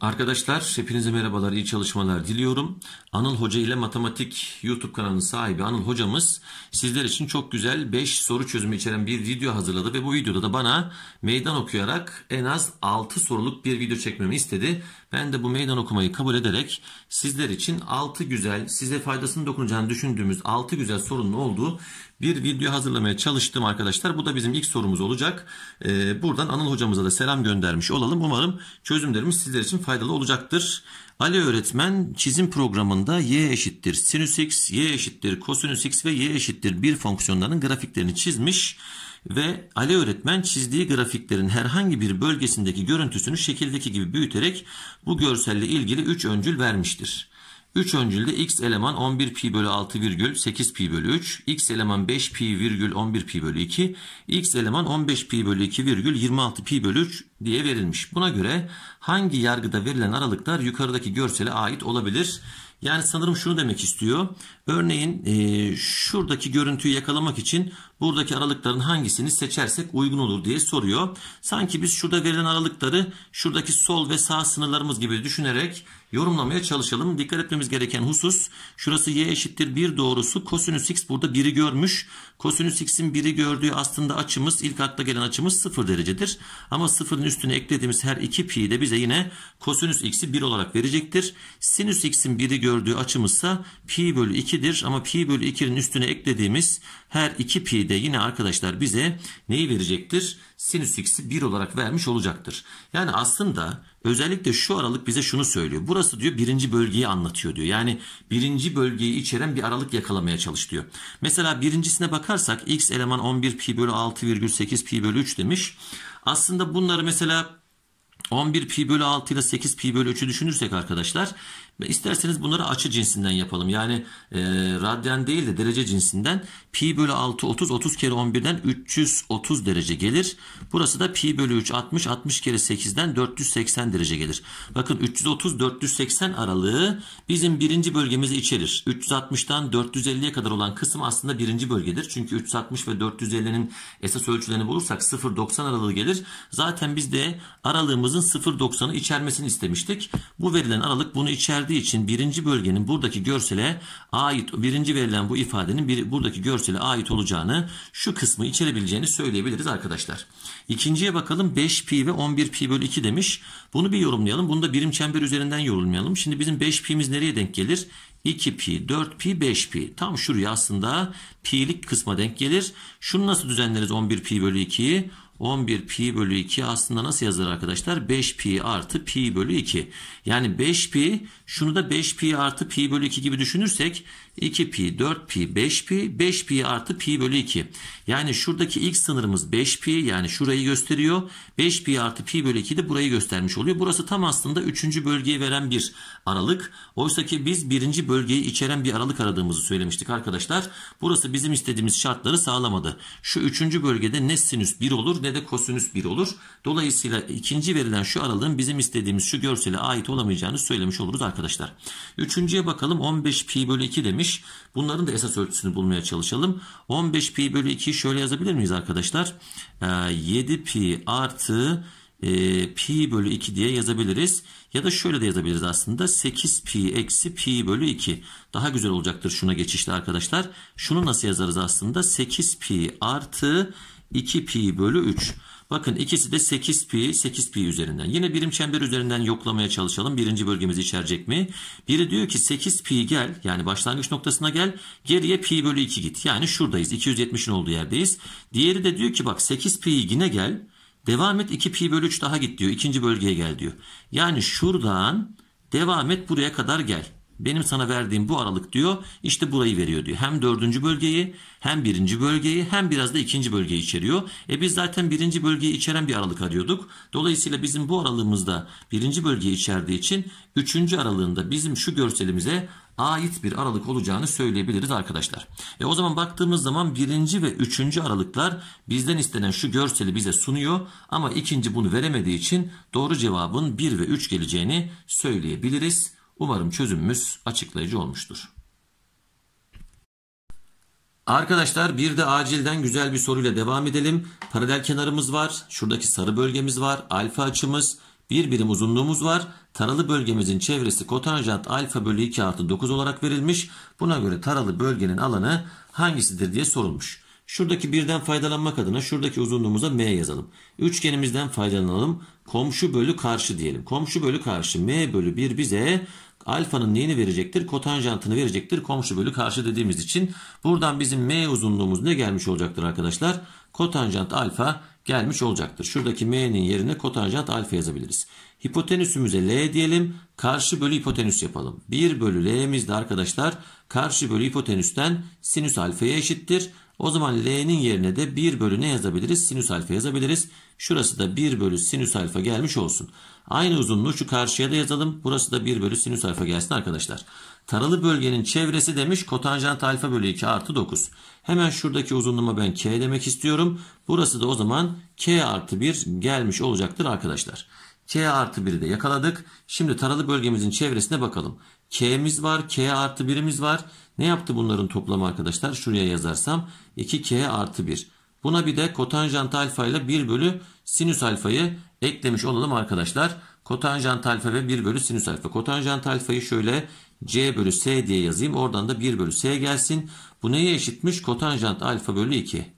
Arkadaşlar hepinize merhabalar, iyi çalışmalar diliyorum. Anıl Hoca ile Matematik YouTube kanalının sahibi Anıl Hocamız sizler için çok güzel 5 soru çözümü içeren bir video hazırladı ve bu videoda da bana meydan okuyarak en az 6 soruluk bir video çekmemi istedi. Ben de bu meydan okumayı kabul ederek sizler için 6 güzel, size faydasını dokunacağını düşündüğümüz 6 güzel sorunun olduğu bir video hazırlamaya çalıştım arkadaşlar. Bu da bizim ilk sorumuz olacak. Ee, buradan Anıl hocamıza da selam göndermiş olalım. Umarım çözümlerimiz sizler için faydalı olacaktır. Ali öğretmen çizim programında y eşittir sinüs x, y eşittir kosinüs x ve y eşittir bir fonksiyonlarının grafiklerini çizmiş ve Ali öğretmen çizdiği grafiklerin herhangi bir bölgesindeki görüntüsünü şekildeki gibi büyüterek bu görselle ilgili 3 öncül vermiştir. 3 öncülde x eleman 11 pi bölü 6 virgül 8 pi bölü 3, x eleman 5 pi virgül 11 pi bölü 2, x eleman 15 pi bölü 2 virgül 26 pi bölü 3 diye verilmiş. Buna göre hangi yargıda verilen aralıklar yukarıdaki görsele ait olabilir? Yani sanırım şunu demek istiyor. Örneğin e, şuradaki görüntüyü yakalamak için buradaki aralıkların hangisini seçersek uygun olur diye soruyor. Sanki biz şurada verilen aralıkları şuradaki sol ve sağ sınırlarımız gibi düşünerek yorumlamaya çalışalım. Dikkat etmemiz gereken husus şurası y eşittir 1 doğrusu kosinüs x burada 1'i görmüş. Kosinüs x'in 1'i gördüğü aslında açımız ilk akla gelen açımız 0 derecedir. Ama 0'ın üstüne eklediğimiz her 2 pi de bize yine kosinüs x'i 1 olarak verecektir. Sinüs x'in 1'i gördüğü açımızsa pi bölü 2'dir ama pi bölü 2'nin üstüne eklediğimiz her 2 pi de yine arkadaşlar bize neyi verecektir? Sinüs x'i 1 olarak vermiş olacaktır. Yani aslında özellikle şu aralık bize şunu söylüyor. Burası diyor birinci bölgeyi anlatıyor diyor. Yani birinci bölgeyi içeren bir aralık yakalamaya çalış diyor. Mesela birincisine bakarsak x eleman 11 pi bölü 6,8 pi bölü 3 demiş. Aslında bunları mesela 11 pi bölü 6 ile 8 pi bölü 3'ü düşünürsek arkadaşlar ve isterseniz bunları açı cinsinden yapalım. Yani e, radyan değil de derece cinsinden pi bölü 6 30 30 kere 11'den 330 derece gelir. Burası da pi bölü 3 60 60 kere 8'den 480 derece gelir. Bakın 330 480 aralığı bizim birinci bölgemizi içerir. 360'dan 450'ye kadar olan kısım aslında birinci bölgedir. Çünkü 360 ve 450'nin esas ölçülerini bulursak 0-90 aralığı gelir. Zaten biz de aralığımızın 0-90'ı içermesini istemiştik. Bu verilen aralık bunu içer verdiği için birinci bölgenin buradaki görsele ait birinci verilen bu ifadenin bir, buradaki görsele ait olacağını şu kısmı içerebileceğini söyleyebiliriz arkadaşlar. İkinciye bakalım 5 pi ve 11 pi bölü 2 demiş. Bunu bir yorumlayalım. Bunu da birim çember üzerinden yorumlayalım. Şimdi bizim 5 pi'miz nereye denk gelir? 2 pi, 4 pi, 5 pi. Tam şuraya aslında pi'lik kısma denk gelir. Şunu nasıl düzenleriz 11 pi bölü 2'yi? 11 pi bölü 2 aslında nasıl yazılır arkadaşlar? 5 pi artı pi bölü 2. Yani 5 pi şunu da 5 pi artı pi bölü 2 gibi düşünürsek 2 pi 4 pi 5 pi 5 pi artı pi bölü 2. Yani şuradaki ilk sınırımız 5 pi yani şurayı gösteriyor. 5 pi artı pi bölü 2 de burayı göstermiş oluyor. Burası tam aslında 3. bölgeyi veren bir aralık. Oysa ki biz 1. bölgeyi içeren bir aralık aradığımızı söylemiştik arkadaşlar. Burası bizim istediğimiz şartları sağlamadı. Şu 3. bölgede ne sinüs 1 olur ne de kosinüs 1 olur. Dolayısıyla ikinci verilen şu aralığın bizim istediğimiz şu görsele ait olamayacağını söylemiş oluruz arkadaşlar. Üçüncüye bakalım 15 pi bölü 2 demiş verilmiş. Bunların da esas ölçüsünü bulmaya çalışalım. 15 pi bölü 2 şöyle yazabilir miyiz arkadaşlar? 7 ee, pi artı e, pi bölü 2 diye yazabiliriz. Ya da şöyle de yazabiliriz aslında 8 pi eksi pi bölü 2. Daha güzel olacaktır şuna geçişte arkadaşlar. Şunu nasıl yazarız aslında 8 pi artı 2 pi bölü 3. Bakın ikisi de 8 pi 8 pi üzerinden. Yine birim çember üzerinden yoklamaya çalışalım. Birinci bölgemizi içerecek mi? Biri diyor ki 8 pi gel yani başlangıç noktasına gel. Geriye pi bölü 2 git. Yani şuradayız. 270'in olduğu yerdeyiz. Diğeri de diyor ki bak 8 pi yine gel. Devam et 2 pi bölü 3 daha git diyor. İkinci bölgeye gel diyor. Yani şuradan devam et buraya kadar gel benim sana verdiğim bu aralık diyor işte burayı veriyor diyor. Hem dördüncü bölgeyi hem birinci bölgeyi hem biraz da ikinci bölgeyi içeriyor. E biz zaten birinci bölgeyi içeren bir aralık arıyorduk. Dolayısıyla bizim bu aralığımızda birinci bölgeyi içerdiği için üçüncü aralığında bizim şu görselimize ait bir aralık olacağını söyleyebiliriz arkadaşlar. E o zaman baktığımız zaman birinci ve üçüncü aralıklar bizden istenen şu görseli bize sunuyor ama ikinci bunu veremediği için doğru cevabın bir ve üç geleceğini söyleyebiliriz Umarım çözümümüz açıklayıcı olmuştur. Arkadaşlar bir de acilden güzel bir soruyla devam edelim. Paralel kenarımız var. Şuradaki sarı bölgemiz var. Alfa açımız. Bir birim uzunluğumuz var. Taralı bölgemizin çevresi kotanjant alfa bölü 2 artı 9 olarak verilmiş. Buna göre taralı bölgenin alanı hangisidir diye sorulmuş. Şuradaki birden faydalanmak adına şuradaki uzunluğumuza m yazalım. Üçgenimizden faydalanalım. Komşu bölü karşı diyelim. Komşu bölü karşı m bölü 1 bize alfanın neyini verecektir? Kotanjantını verecektir. Komşu bölü karşı dediğimiz için buradan bizim m uzunluğumuz ne gelmiş olacaktır arkadaşlar? Kotanjant alfa gelmiş olacaktır. Şuradaki m'nin yerine kotanjant alfa yazabiliriz. Hipotenüsümüze L diyelim. Karşı bölü hipotenüs yapalım. 1 bölü L'miz de arkadaşlar karşı bölü hipotenüsten sinüs alfaya eşittir. O zaman L'nin yerine de 1 bölü ne yazabiliriz? Sinüs alfa yazabiliriz. Şurası da 1 bölü sinüs alfa gelmiş olsun. Aynı uzunluğu şu karşıya da yazalım. Burası da 1 bölü sinüs alfa gelsin arkadaşlar. Taralı bölgenin çevresi demiş kotanjant alfa bölü 2 artı 9. Hemen şuradaki uzunluğuma ben k demek istiyorum. Burası da o zaman k artı 1 gelmiş olacaktır arkadaşlar. K artı 1'i de yakaladık. Şimdi taralı bölgemizin çevresine bakalım. K'miz var. K artı 1'imiz var. Ne yaptı bunların toplamı arkadaşlar? Şuraya yazarsam 2K artı 1. Buna bir de kotanjant alfa ile 1 bölü sinüs alfayı eklemiş olalım arkadaşlar. Kotanjant alfa ve 1 bölü sinüs alfa. Kotanjant alfayı şöyle C bölü S diye yazayım. Oradan da 1 bölü S gelsin. Bu neye eşitmiş? Kotanjant alfa bölü 2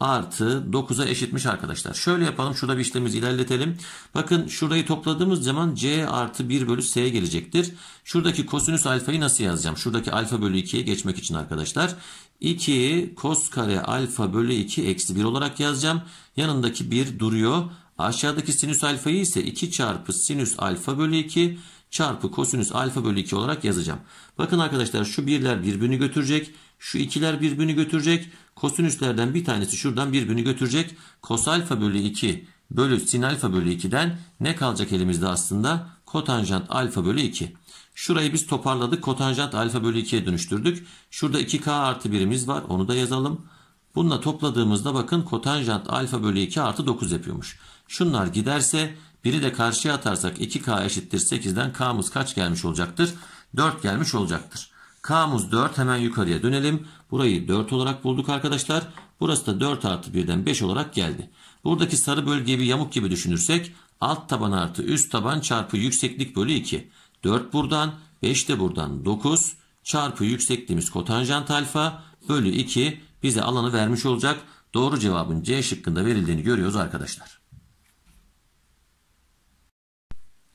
artı 9'a eşitmiş arkadaşlar. Şöyle yapalım. Şurada bir işlemimizi ilerletelim. Bakın şurayı topladığımız zaman c artı 1 bölü S gelecektir. Şuradaki kosinüs alfayı nasıl yazacağım? Şuradaki alfa bölü 2'ye geçmek için arkadaşlar. 2 kos kare alfa bölü 2 eksi 1 olarak yazacağım. Yanındaki 1 duruyor. Aşağıdaki sinüs alfayı ise 2 çarpı sinüs alfa bölü 2 çarpı kosinüs alfa bölü 2 olarak yazacağım. Bakın arkadaşlar şu birler birbirini götürecek. Şu ikiler birbirini götürecek. Kosinüslerden bir tanesi şuradan birbirini götürecek. Kos alfa bölü 2 bölü sin alfa bölü 2'den ne kalacak elimizde aslında? Kotanjant alfa bölü 2. Şurayı biz toparladık. Kotanjant alfa bölü 2'ye dönüştürdük. Şurada 2k artı birimiz var. Onu da yazalım. Bununla topladığımızda bakın kotanjant alfa bölü 2 artı 9 yapıyormuş. Şunlar giderse 1'i de karşıya atarsak 2K eşittir 8'den K'mız kaç gelmiş olacaktır? 4 gelmiş olacaktır. K'mız 4 hemen yukarıya dönelim. Burayı 4 olarak bulduk arkadaşlar. Burası da 4 artı 1'den 5 olarak geldi. Buradaki sarı bölgeyi bir yamuk gibi düşünürsek alt taban artı üst taban çarpı yükseklik bölü 2. 4 buradan 5 de buradan 9 çarpı yüksekliğimiz kotanjant alfa bölü 2 bize alanı vermiş olacak. Doğru cevabın C şıkkında verildiğini görüyoruz arkadaşlar.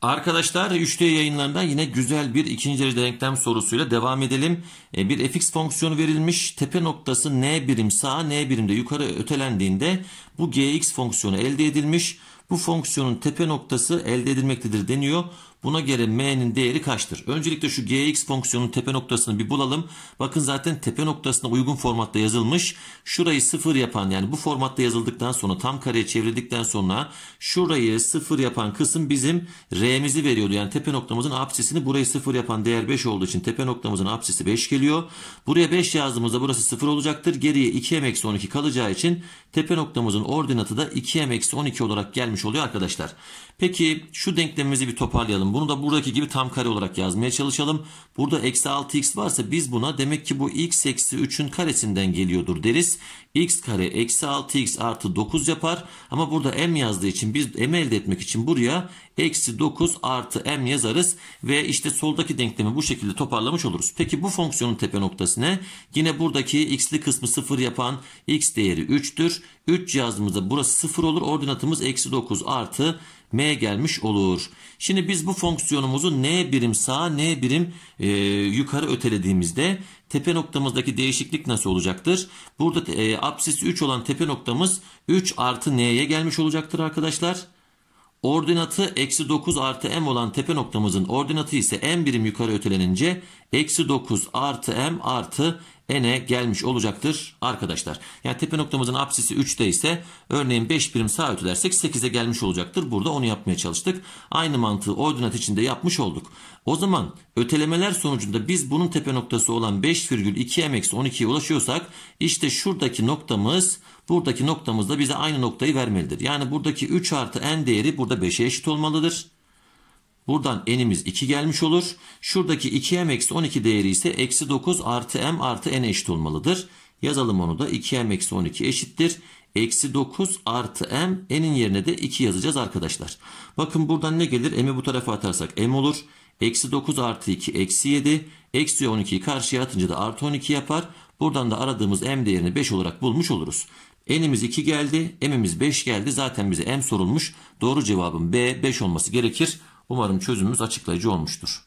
Arkadaşlar 3D yayınlarından yine güzel bir ikinci derece denklem sorusuyla devam edelim. E, bir fx fonksiyonu verilmiş. Tepe noktası n birim sağa n birimde yukarı ötelendiğinde bu gx fonksiyonu elde edilmiş. Bu fonksiyonun tepe noktası elde edilmektedir deniyor. Buna göre m'nin değeri kaçtır? Öncelikle şu gx fonksiyonunun tepe noktasını bir bulalım. Bakın zaten tepe noktasına uygun formatta yazılmış. Şurayı sıfır yapan yani bu formatta yazıldıktan sonra tam kareye çevirdikten sonra şurayı sıfır yapan kısım bizim r'mizi veriyordu. Yani tepe noktamızın apsisini burayı sıfır yapan değer 5 olduğu için tepe noktamızın apsisi 5 geliyor. Buraya 5 yazdığımızda burası sıfır olacaktır. Geriye 2m-12 kalacağı için tepe noktamızın ordinatı da 2m-12 olarak gelmiş oluyor arkadaşlar. Peki şu denklemimizi bir toparlayalım. Bunu da buradaki gibi tam kare olarak yazmaya çalışalım. Burada eksi 6x varsa biz buna demek ki bu x eksi 3'ün karesinden geliyordur deriz. x kare eksi 6x artı 9 yapar. Ama burada m yazdığı için biz m elde etmek için buraya eksi 9 artı m yazarız. Ve işte soldaki denklemi bu şekilde toparlamış oluruz. Peki bu fonksiyonun tepe noktası ne? Yine buradaki x'li kısmı 0 yapan x değeri 3'tür. 3 yazdığımızda burası 0 olur. Ordinatımız eksi 9 artı m gelmiş olur. Şimdi biz bu fonksiyonumuzu n birim sağa n birim e, yukarı ötelediğimizde tepe noktamızdaki değişiklik nasıl olacaktır? Burada e, apsis 3 olan tepe noktamız 3 artı n'ye gelmiş olacaktır arkadaşlar. Ordinatı eksi 9 artı m olan tepe noktamızın ordinatı ise m birim yukarı ötelenince eksi 9 artı m artı ene gelmiş olacaktır arkadaşlar. Yani tepe noktamızın apsisi 3'te ise örneğin 5 birim sağ ötülersek 8'e gelmiş olacaktır. Burada onu yapmaya çalıştık. Aynı mantığı ordinat içinde yapmış olduk. O zaman ötelemeler sonucunda biz bunun tepe noktası olan 5,2m-12'ye ulaşıyorsak işte şuradaki noktamız buradaki noktamız da bize aynı noktayı vermelidir. Yani buradaki 3 artı n değeri burada 5'e eşit olmalıdır. Buradan n'imiz 2 gelmiş olur. Şuradaki 2m eksi 12 değeri ise eksi 9 artı m artı n eşit olmalıdır. Yazalım onu da 2m eksi 12 eşittir. Eksi 9 artı m n'in yerine de 2 yazacağız arkadaşlar. Bakın buradan ne gelir? m'i bu tarafa atarsak m olur. Eksi 9 artı 2 eksi 7. Eksi 12'yi karşıya atınca da artı 12 yapar. Buradan da aradığımız m değerini 5 olarak bulmuş oluruz. N'imiz 2 geldi, M'imiz 5 geldi. Zaten bize M sorulmuş. Doğru cevabın B 5 olması gerekir. Umarım çözümümüz açıklayıcı olmuştur.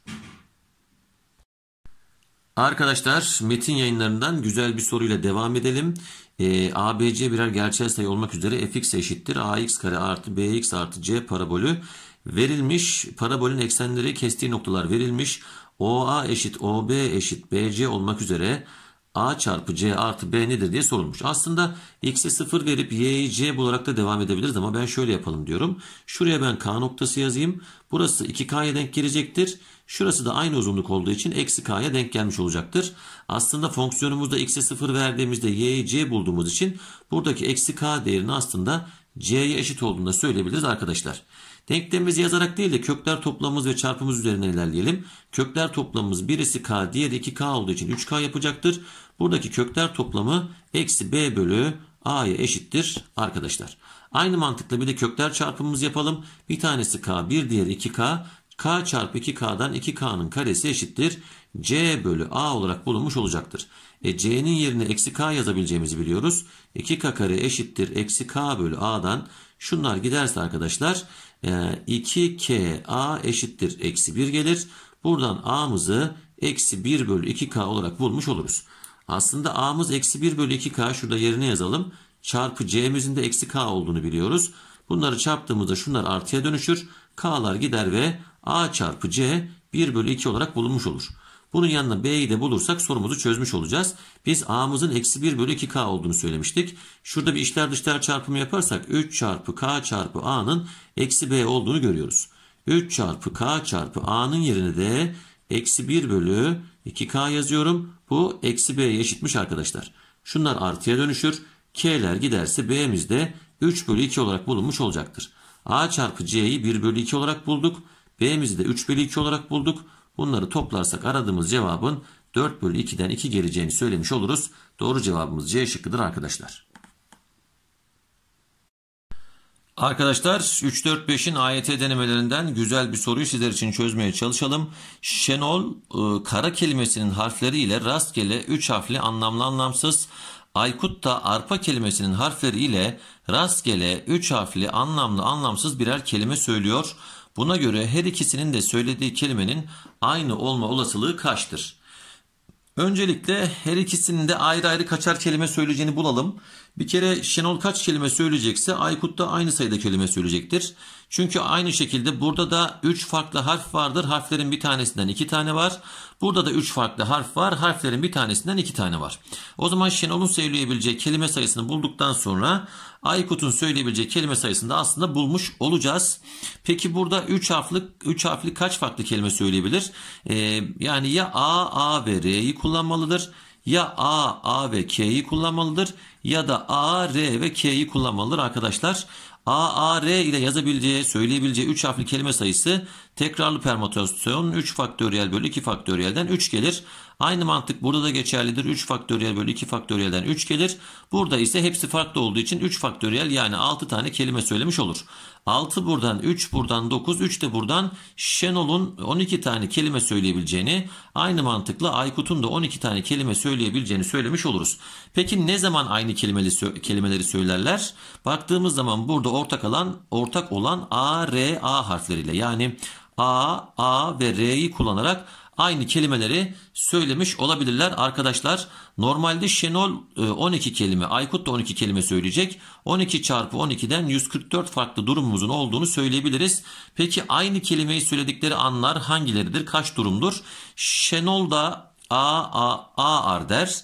Arkadaşlar metin yayınlarından güzel bir soruyla devam edelim. E, ee, ABC birer gerçel sayı olmak üzere fx eşittir ax kare artı bx artı c parabolü verilmiş. Parabolün eksenleri kestiği noktalar verilmiş. OA eşit OB eşit BC olmak üzere a çarpı c artı b nedir diye sorulmuş. Aslında x'e 0 verip y'yi c bularak da devam edebiliriz ama ben şöyle yapalım diyorum. Şuraya ben k noktası yazayım. Burası 2k'ya denk gelecektir. Şurası da aynı uzunluk olduğu için eksi k'ya denk gelmiş olacaktır. Aslında fonksiyonumuzda x'e 0 verdiğimizde y'yi c bulduğumuz için buradaki eksi k değerini aslında c'ye eşit olduğunu da söyleyebiliriz arkadaşlar. Denklemimizi yazarak değil de kökler toplamımız ve çarpımız üzerinden ilerleyelim. Kökler toplamımız birisi k diğeri 2k olduğu için 3k yapacaktır. Buradaki kökler toplamı eksi b bölü a'ya eşittir arkadaşlar. Aynı mantıkla bir de kökler çarpımımız yapalım. Bir tanesi k bir diğeri 2k. k çarpı 2k'dan 2k'nın karesi eşittir. c bölü a olarak bulunmuş olacaktır. E, c'nin yerine eksi k yazabileceğimizi biliyoruz. 2k kare eşittir eksi k bölü a'dan. Şunlar giderse arkadaşlar 2 e, k a eşittir eksi 1 gelir. Buradan a'mızı eksi 1 bölü 2k olarak bulmuş oluruz. Aslında a'mız eksi 1 bölü 2k şurada yerine yazalım. Çarpı c'mizin de eksi k olduğunu biliyoruz. Bunları çarptığımızda şunlar artıya dönüşür. K'lar gider ve A çarpı C 1 bölü 2 olarak bulunmuş olur. Bunun yanına B'yi de bulursak sorumuzu çözmüş olacağız. Biz A'mızın eksi 1 bölü 2K olduğunu söylemiştik. Şurada bir işler dışlar çarpımı yaparsak 3 çarpı K çarpı A'nın eksi B olduğunu görüyoruz. 3 çarpı K çarpı A'nın yerine de eksi 1 bölü 2k yazıyorum. Bu eksi b'ye eşitmiş arkadaşlar. Şunlar artıya dönüşür. K'ler giderse b'miz de 3 bölü 2 olarak bulunmuş olacaktır. A çarpı C'yi 1 bölü 2 olarak bulduk. B'mizi de 3 bölü 2 olarak bulduk. Bunları toplarsak aradığımız cevabın 4 bölü 2'den 2 geleceğini söylemiş oluruz. Doğru cevabımız C şıkkıdır arkadaşlar. Arkadaşlar 3-4-5'in AYT denemelerinden güzel bir soruyu sizler için çözmeye çalışalım. Şenol e, kara kelimesinin harfleriyle rastgele 3 harfli anlamlı anlamsız. Aykut da arpa kelimesinin harfleriyle rastgele 3 harfli anlamlı anlamsız birer kelime söylüyor. Buna göre her ikisinin de söylediği kelimenin aynı olma olasılığı kaçtır? Öncelikle her ikisinin de ayrı ayrı kaçar kelime söyleyeceğini bulalım. Bir kere Şenol kaç kelime söyleyecekse Aykut da aynı sayıda kelime söyleyecektir. Çünkü aynı şekilde burada da 3 farklı harf vardır. Harflerin bir tanesinden 2 tane var. Burada da 3 farklı harf var. Harflerin bir tanesinden 2 tane var. O zaman Şenol'un söyleyebileceği kelime sayısını bulduktan sonra Aykut'un söyleyebileceği kelime sayısını da aslında bulmuş olacağız. Peki burada 3 harfli, 3 harfli kaç farklı kelime söyleyebilir? Ee, yani ya A, A ve R'yi kullanmalıdır ya A, A ve K'yi kullanmalıdır ya da A, R ve K'yi kullanmalıdır arkadaşlar. A, A, R ile yazabileceği, söyleyebileceği 3 harfli kelime sayısı tekrarlı permütasyon 3 faktöriyel bölü 2 faktöriyelden 3 gelir. Aynı mantık burada da geçerlidir. 3 faktöriyel bölü 2 faktöriyelden 3 gelir. Burada ise hepsi farklı olduğu için 3 faktöriyel yani 6 tane kelime söylemiş olur. 6 buradan 3 buradan 9 3 de buradan Şenol'un 12 tane kelime söyleyebileceğini aynı mantıkla Aykut'un da 12 tane kelime söyleyebileceğini söylemiş oluruz. Peki ne zaman aynı kelimeli, kelimeleri söylerler? Baktığımız zaman burada ortak alan ortak olan A, R, A harfleriyle yani A, A ve R'yi kullanarak aynı kelimeleri söylemiş olabilirler arkadaşlar. Normalde Şenol 12 e, kelime, Aykut da 12 kelime söyleyecek. 12 çarpı 12'den 144 farklı durumumuzun olduğunu söyleyebiliriz. Peki aynı kelimeyi söyledikleri anlar hangileridir? Kaç durumdur? Şenol da A A A ar der.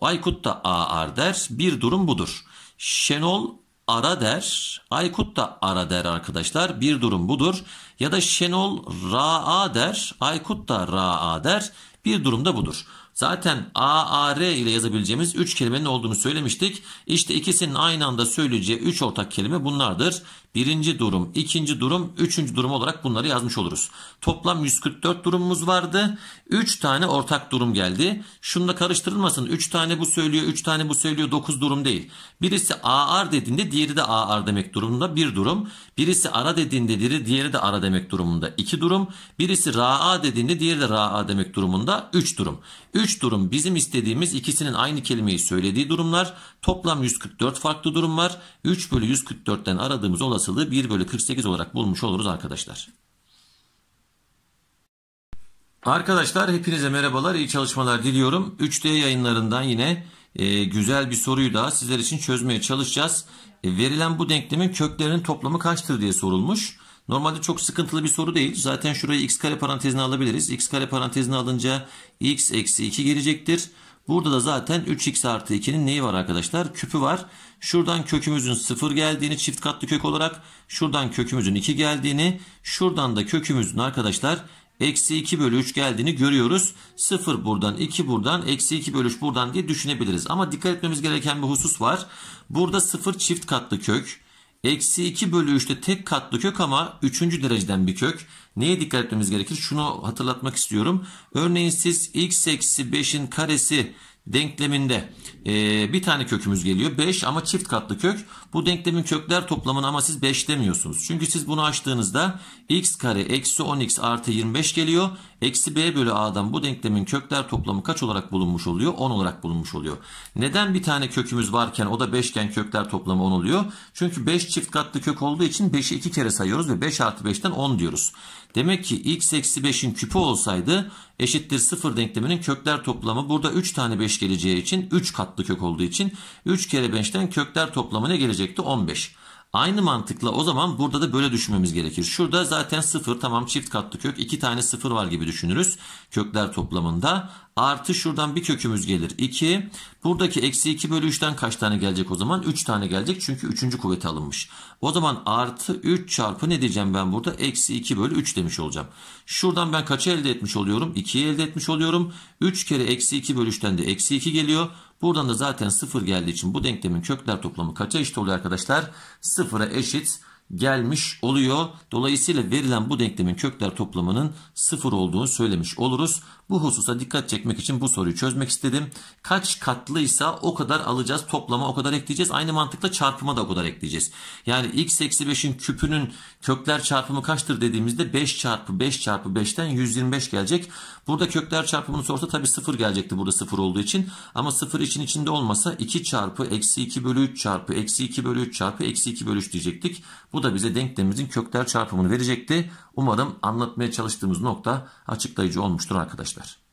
Aykut da A ar der. Bir durum budur. Şenol ara der. Aykut da ara der arkadaşlar. Bir durum budur. Ya da Şenol ra'a der. Aykut da ra'a der. Bir durum da budur. Zaten A, A, R ile yazabileceğimiz 3 kelimenin olduğunu söylemiştik. İşte ikisinin aynı anda söyleyeceği 3 ortak kelime bunlardır. Birinci durum, ikinci durum, üçüncü durum olarak bunları yazmış oluruz. Toplam 144 durumumuz vardı. 3 tane ortak durum geldi. Şunu da karıştırılmasın. 3 tane bu söylüyor, 3 tane bu söylüyor. 9 durum değil. Birisi AR dediğinde diğeri de AR demek durumunda bir durum. Birisi ara dediğinde diğeri diğeri de ara demek durumunda iki durum. Birisi RA dediğinde diğeri de RA demek durumunda 3 durum. 3 durum bizim istediğimiz ikisinin aynı kelimeyi söylediği durumlar. Toplam 144 farklı durum var. 3 bölü 144'ten aradığımız olan olasılığı 1 bölü 48 olarak bulmuş oluruz arkadaşlar. Arkadaşlar hepinize merhabalar, iyi çalışmalar diliyorum. 3D yayınlarından yine e, güzel bir soruyu daha sizler için çözmeye çalışacağız. E, verilen bu denklemin köklerinin toplamı kaçtır diye sorulmuş. Normalde çok sıkıntılı bir soru değil. Zaten şurayı x kare parantezine alabiliriz. x kare parantezine alınca x eksi 2 gelecektir. Burada da zaten 3x artı 2'nin neyi var arkadaşlar? Küpü var. Şuradan kökümüzün 0 geldiğini çift katlı kök olarak. Şuradan kökümüzün 2 geldiğini. Şuradan da kökümüzün arkadaşlar eksi 2 bölü 3 geldiğini görüyoruz. 0 buradan 2 buradan eksi 2 bölü 3 buradan diye düşünebiliriz. Ama dikkat etmemiz gereken bir husus var. Burada 0 çift katlı kök. Eksi 2 bölü 3'te tek katlı kök ama 3. dereceden bir kök. Neye dikkat etmemiz gerekir? Şunu hatırlatmak istiyorum. Örneğin siz x eksi 5'in karesi denkleminde e, bir tane kökümüz geliyor. 5 ama çift katlı kök. Bu denklemin kökler toplamını ama siz 5 demiyorsunuz. Çünkü siz bunu açtığınızda x kare eksi 10x artı 25 geliyor. Eksi b bölü a'dan bu denklemin kökler toplamı kaç olarak bulunmuş oluyor? 10 olarak bulunmuş oluyor. Neden bir tane kökümüz varken o da 5 iken kökler toplamı 10 oluyor? Çünkü 5 çift katlı kök olduğu için 5'i 2 kere sayıyoruz ve 5 artı 5'ten 10 diyoruz. Demek ki x eksi 5'in küpü olsaydı eşittir 0 denkleminin kökler toplamı burada 3 tane 5 geleceği için 3 katlı kök olduğu için 3 kere 5'ten kökler toplamı ne gelecekti? 15. Aynı mantıkla o zaman burada da böyle düşünmemiz gerekir. Şurada zaten 0 tamam çift katlı kök 2 tane 0 var gibi düşünürüz kökler toplamında. Artı şuradan bir kökümüz gelir 2. Buradaki eksi 2 bölü 3'ten kaç tane gelecek o zaman? 3 tane gelecek çünkü 3. kuvvete alınmış. O zaman artı 3 çarpı ne diyeceğim ben burada? Eksi 2 bölü 3 demiş olacağım. Şuradan ben kaçı elde etmiş oluyorum? 2'yi elde etmiş oluyorum. 3 kere eksi 2 bölü 3'ten de eksi 2 geliyor. Buradan da zaten 0 geldiği için bu denklemin kökler toplamı kaça eşit oluyor arkadaşlar? 0'a eşit gelmiş oluyor. Dolayısıyla verilen bu denklemin kökler toplamının sıfır olduğunu söylemiş oluruz. Bu hususa dikkat çekmek için bu soruyu çözmek istedim. Kaç katlıysa o kadar alacağız. Toplama o kadar ekleyeceğiz. Aynı mantıkla çarpıma da o kadar ekleyeceğiz. Yani x eksi 5'in küpünün kökler çarpımı kaçtır dediğimizde 5 çarpı 5 çarpı 5'ten 125 gelecek. Burada kökler çarpımını sorsa tabii 0 gelecekti burada 0 olduğu için. Ama 0 için içinde olmasa 2 çarpı eksi 2 bölü 3 çarpı eksi 2 bölü 3 çarpı eksi 2 bölü 3 diyecektik. Bu bu da bize denklemimizin kökler çarpımını verecekti. Umarım anlatmaya çalıştığımız nokta açıklayıcı olmuştur arkadaşlar.